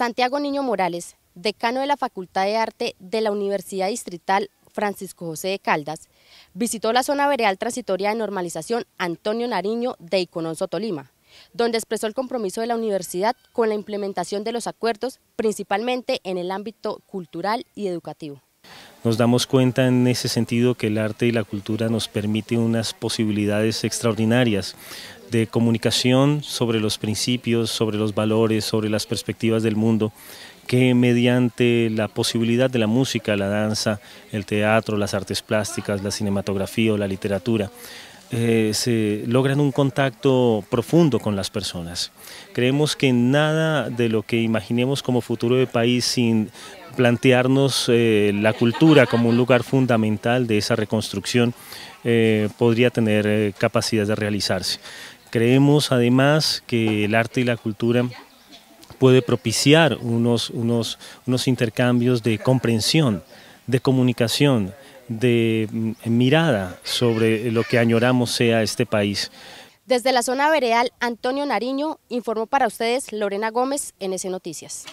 Santiago Niño Morales, decano de la Facultad de Arte de la Universidad Distrital Francisco José de Caldas, visitó la zona veredal transitoria de normalización Antonio Nariño de Icononso, Tolima, donde expresó el compromiso de la universidad con la implementación de los acuerdos, principalmente en el ámbito cultural y educativo. Nos damos cuenta en ese sentido que el arte y la cultura nos permiten unas posibilidades extraordinarias de comunicación sobre los principios, sobre los valores, sobre las perspectivas del mundo, que mediante la posibilidad de la música, la danza, el teatro, las artes plásticas, la cinematografía o la literatura, eh, se logran un contacto profundo con las personas. Creemos que nada de lo que imaginemos como futuro de país sin plantearnos eh, la cultura como un lugar fundamental de esa reconstrucción eh, podría tener capacidad de realizarse. Creemos además que el arte y la cultura puede propiciar unos, intercambios de comprensión, de comunicación, de mm, mirada sobre lo que añoramos sea este país. Desde la zona veredal, Antonio Nariño informó para ustedes Lorena Gómez, S Noticias.